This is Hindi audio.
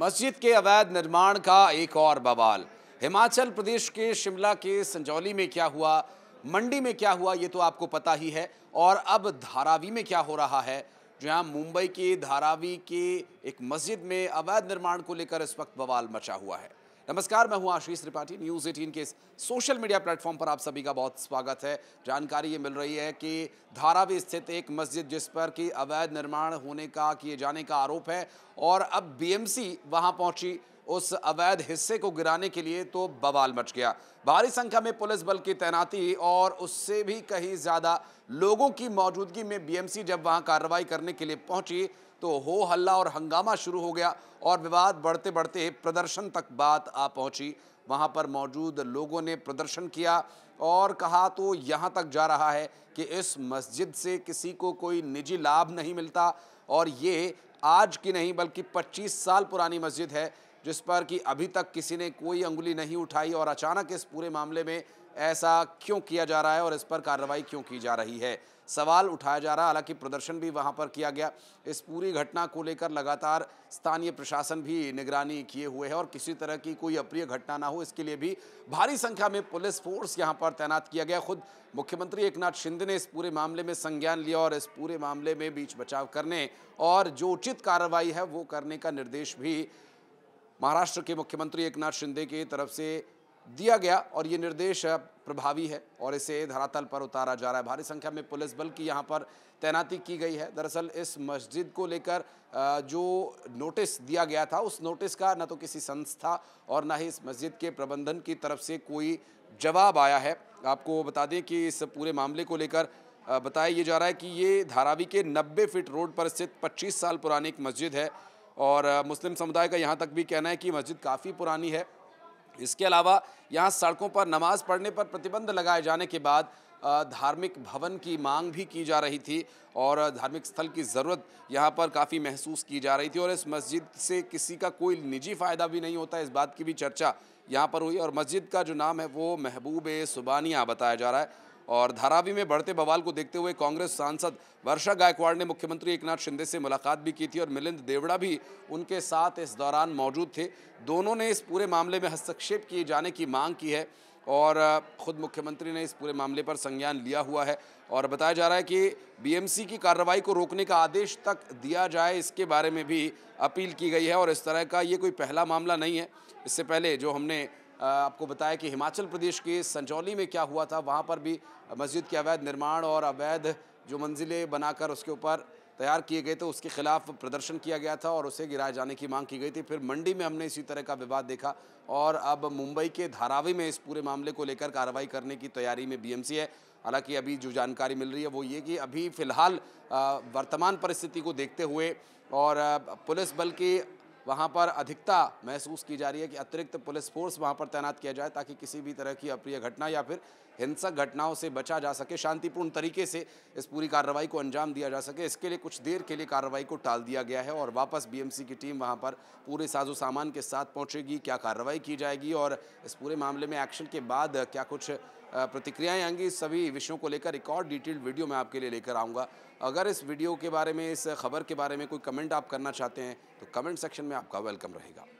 मस्जिद के अवैध निर्माण का एक और बवाल हिमाचल प्रदेश के शिमला के संजौली में क्या हुआ मंडी में क्या हुआ ये तो आपको पता ही है और अब धारावी में क्या हो रहा है जो यहाँ मुंबई के धारावी के एक मस्जिद में अवैध निर्माण को लेकर इस वक्त बवाल मचा हुआ है नमस्कार मैं हूं आशीष त्रिपाठी न्यूज़ एटीन के सोशल मीडिया प्लेटफॉर्म पर आप सभी का बहुत स्वागत है जानकारी ये मिल रही है कि धारावी स्थित एक मस्जिद जिस पर कि अवैध निर्माण होने का किए जाने का आरोप है और अब बीएमसी वहां पहुंची उस अवैध हिस्से को गिराने के लिए तो बवाल मच गया भारी संख्या में पुलिस बल की तैनाती और उससे भी कहीं ज़्यादा लोगों की मौजूदगी में बीएमसी जब वहां कार्रवाई करने के लिए पहुंची तो हो हल्ला और हंगामा शुरू हो गया और विवाद बढ़ते बढ़ते प्रदर्शन तक बात आ पहुंची वहां पर मौजूद लोगों ने प्रदर्शन किया और कहा तो यहाँ तक जा रहा है कि इस मस्जिद से किसी को कोई निजी लाभ नहीं मिलता और ये आज की नहीं बल्कि 25 साल पुरानी मस्जिद है जिस पर कि अभी तक किसी ने कोई अंगुली नहीं उठाई और अचानक इस पूरे मामले में ऐसा क्यों किया जा रहा है और इस पर कार्रवाई क्यों की जा रही है सवाल उठाया जा रहा है हालांकि प्रदर्शन भी वहां पर किया गया इस पूरी घटना को लेकर लगातार स्थानीय प्रशासन भी निगरानी किए हुए है और किसी तरह की कोई अप्रिय घटना ना हो इसके लिए भी भारी संख्या में पुलिस फोर्स यहां पर तैनात किया गया खुद मुख्यमंत्री एक नाथ शिंदे ने इस पूरे मामले में संज्ञान लिया और इस पूरे मामले में बीच बचाव करने और जो उचित कार्रवाई है वो करने का निर्देश भी महाराष्ट्र के मुख्यमंत्री एकनाथ शिंदे की तरफ से दिया गया और ये निर्देश प्रभावी है और इसे धरातल पर उतारा जा रहा है भारी संख्या में पुलिस बल की यहाँ पर तैनाती की गई है दरअसल इस मस्जिद को लेकर जो नोटिस दिया गया था उस नोटिस का न तो किसी संस्था और ना ही इस मस्जिद के प्रबंधन की तरफ से कोई जवाब आया है आपको बता दें कि इस पूरे मामले को लेकर बताया ये जा रहा है कि ये धारावी के नब्बे फिट रोड पर स्थित पच्चीस साल पुरानी एक मस्जिद है और मुस्लिम समुदाय का यहाँ तक भी कहना है कि मस्जिद काफ़ी पुरानी है इसके अलावा यहाँ सड़कों पर नमाज पढ़ने पर प्रतिबंध लगाए जाने के बाद धार्मिक भवन की मांग भी की जा रही थी और धार्मिक स्थल की ज़रूरत यहाँ पर काफ़ी महसूस की जा रही थी और इस मस्जिद से किसी का कोई निजी फ़ायदा भी नहीं होता इस बात की भी चर्चा यहाँ पर हुई और मस्जिद का जो नाम है वो महबूब सुबानिया बताया जा रहा है और धारावी में बढ़ते बवाल को देखते हुए कांग्रेस सांसद वर्षा गायकवाड़ ने मुख्यमंत्री एकनाथ शिंदे से मुलाकात भी की थी और मिलिंद देवड़ा भी उनके साथ इस दौरान मौजूद थे दोनों ने इस पूरे मामले में हस्तक्षेप किए जाने की मांग की है और ख़ुद मुख्यमंत्री ने इस पूरे मामले पर संज्ञान लिया हुआ है और बताया जा रहा है कि बीएमसी की कार्रवाई को रोकने का आदेश तक दिया जाए इसके बारे में भी अपील की गई है और इस तरह का ये कोई पहला मामला नहीं है इससे पहले जो हमने आपको बताया कि हिमाचल प्रदेश के संजौली में क्या हुआ था वहाँ पर भी मस्जिद के अवैध निर्माण और अवैध जो मंजिलें बनाकर उसके ऊपर तैयार किए गए थे उसके खिलाफ प्रदर्शन किया गया था और उसे गिराए जाने की मांग की गई थी फिर मंडी में हमने इसी तरह का विवाद देखा और अब मुंबई के धारावी में इस पूरे मामले को लेकर कार्रवाई करने की तैयारी में बीएमसी है हालांकि अभी जो जानकारी मिल रही है वो ये कि अभी फ़िलहाल वर्तमान परिस्थिति को देखते हुए और पुलिस बल की वहाँ पर अधिकता महसूस की जा रही है कि अतिरिक्त पुलिस फोर्स वहाँ पर तैनात किया जाए ताकि किसी भी तरह की अप्रिय घटना या फिर हिंसक घटनाओं से बचा जा सके शांतिपूर्ण तरीके से इस पूरी कार्रवाई को अंजाम दिया जा सके इसके लिए कुछ देर के लिए कार्रवाई को टाल दिया गया है और वापस बीएमसी की टीम वहां पर पूरे साजो सामान के साथ पहुंचेगी क्या कार्रवाई की जाएगी और इस पूरे मामले में एक्शन के बाद क्या कुछ प्रतिक्रियाएं आएंगी सभी विषयों को लेकर एक और डिटेल्ड वीडियो मैं आपके लिए लेकर आऊँगा अगर इस वीडियो के बारे में इस खबर के बारे में कोई कमेंट आप करना चाहते हैं तो कमेंट सेक्शन में आपका वेलकम रहेगा